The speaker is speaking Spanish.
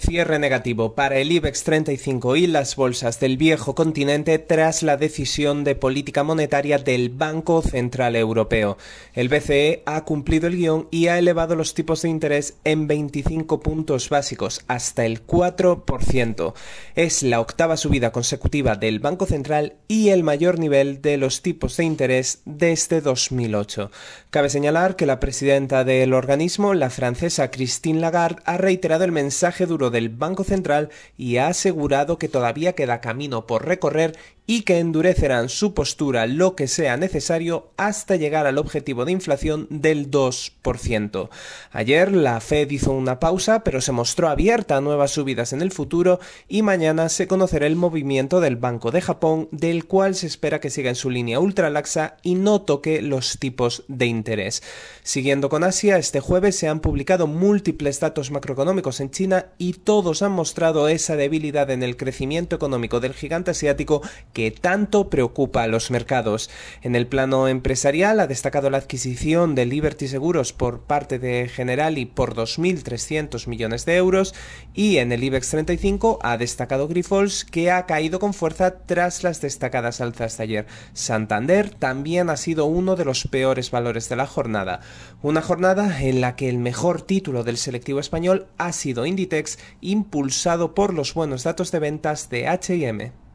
Cierre negativo para el IBEX 35 y las bolsas del viejo continente tras la decisión de política monetaria del Banco Central Europeo. El BCE ha cumplido el guión y ha elevado los tipos de interés en 25 puntos básicos hasta el 4%. Es la octava subida consecutiva del Banco Central y el mayor nivel de los tipos de interés desde 2008. Cabe señalar que la presidenta del organismo, la francesa Christine Lagarde, ha reiterado el mensaje duro del Banco Central y ha asegurado que todavía queda camino por recorrer y que endurecerán su postura lo que sea necesario hasta llegar al objetivo de inflación del 2%. Ayer la Fed hizo una pausa pero se mostró abierta a nuevas subidas en el futuro y mañana se conocerá el movimiento del Banco de Japón del cual se espera que siga en su línea ultralaxa y no toque los tipos de interés. Siguiendo con Asia, este jueves se han publicado múltiples datos macroeconómicos en China y todos han mostrado esa debilidad en el crecimiento económico del gigante asiático que tanto preocupa a los mercados. En el plano empresarial ha destacado la adquisición de Liberty Seguros por parte de Generali por 2.300 millones de euros y en el IBEX 35 ha destacado Grifols que ha caído con fuerza tras las destacadas alzas de ayer. Santander también ha sido uno de los peores valores de la jornada. Una jornada en la que el mejor título del selectivo español ha sido Inditex impulsado por los buenos datos de ventas de HM.